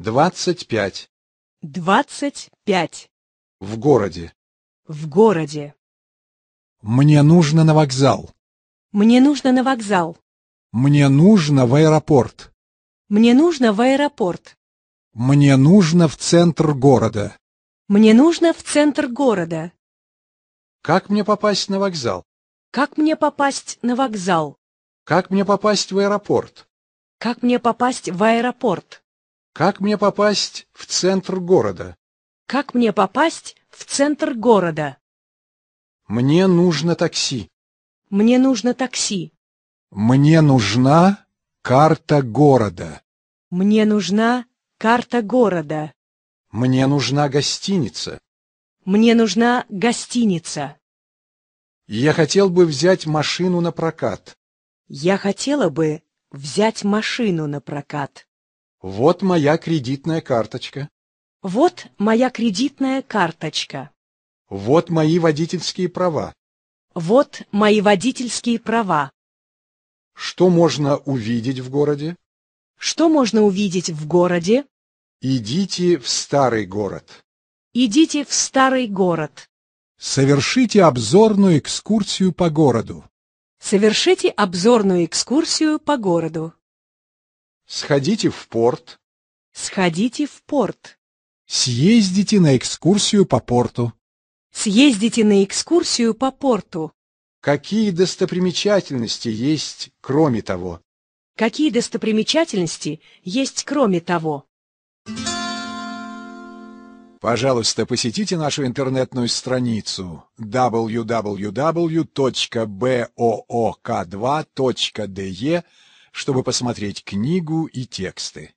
Двадцать пять. Двадцать пять. В городе. В городе. Мне нужно на вокзал. Мне нужно на вокзал. Мне нужно в аэропорт. Мне нужно в аэропорт. Мне нужно в центр города. Мне нужно в центр города. Как мне попасть на вокзал? Как мне попасть на вокзал? Как мне попасть в аэропорт? Как мне попасть в аэропорт? Как мне попасть в центр города? Как мне попасть в центр города? Мне нужно такси. Мне нужно такси. Мне нужна карта города. Мне нужна карта города. Мне нужна гостиница. Мне нужна гостиница. Я хотел бы взять машину на прокат. Я хотела бы взять машину на прокат. Вот моя кредитная карточка. Вот моя кредитная карточка. Вот мои водительские права. Вот мои водительские права. Что можно увидеть в городе? Что можно увидеть в городе? Идите в старый город. Идите в старый город. Совершите обзорную экскурсию по городу. Совершите обзорную экскурсию по городу. Сходите в порт. Сходите в порт. Съездите на экскурсию по порту. Съездите на экскурсию по порту. Какие достопримечательности есть, кроме того? Какие достопримечательности есть, кроме того? Пожалуйста, посетите нашу интернетную страницу www.book2.de чтобы посмотреть книгу и тексты.